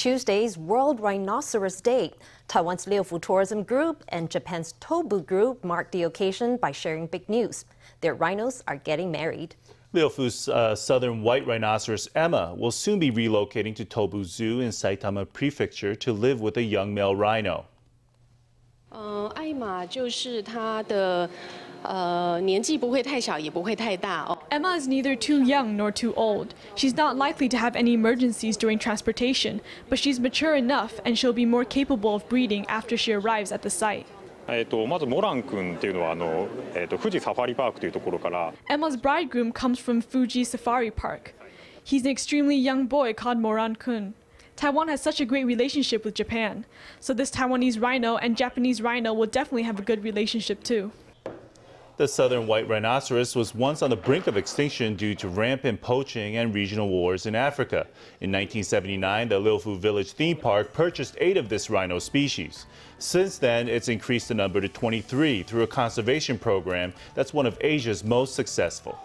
Tuesday's World Rhinoceros Day. Taiwan's Leofu Tourism Group and Japan's Tobu Group marked the occasion by sharing big news. Their rhinos are getting married. Leofu's uh, southern white rhinoceros Emma will soon be relocating to Tobu Zoo in Saitama Prefecture to live with a young male rhino. 呃，艾玛就是她的。Uh, Emma is neither too young nor too old. She's not likely to have any emergencies during transportation, but she's mature enough and she'll be more capable of breeding after she arrives at the site. Emma's bridegroom comes from Fuji Safari Park. He's an extremely young boy called Moran Kun. Taiwan has such a great relationship with Japan, so this Taiwanese rhino and Japanese rhino will definitely have a good relationship too. The southern white rhinoceros was once on the brink of extinction due to rampant poaching and regional wars in Africa. In 1979, the Lilfu Village theme park purchased eight of this rhino species. Since then, it's increased the number to 23 through a conservation program that's one of Asia's most successful.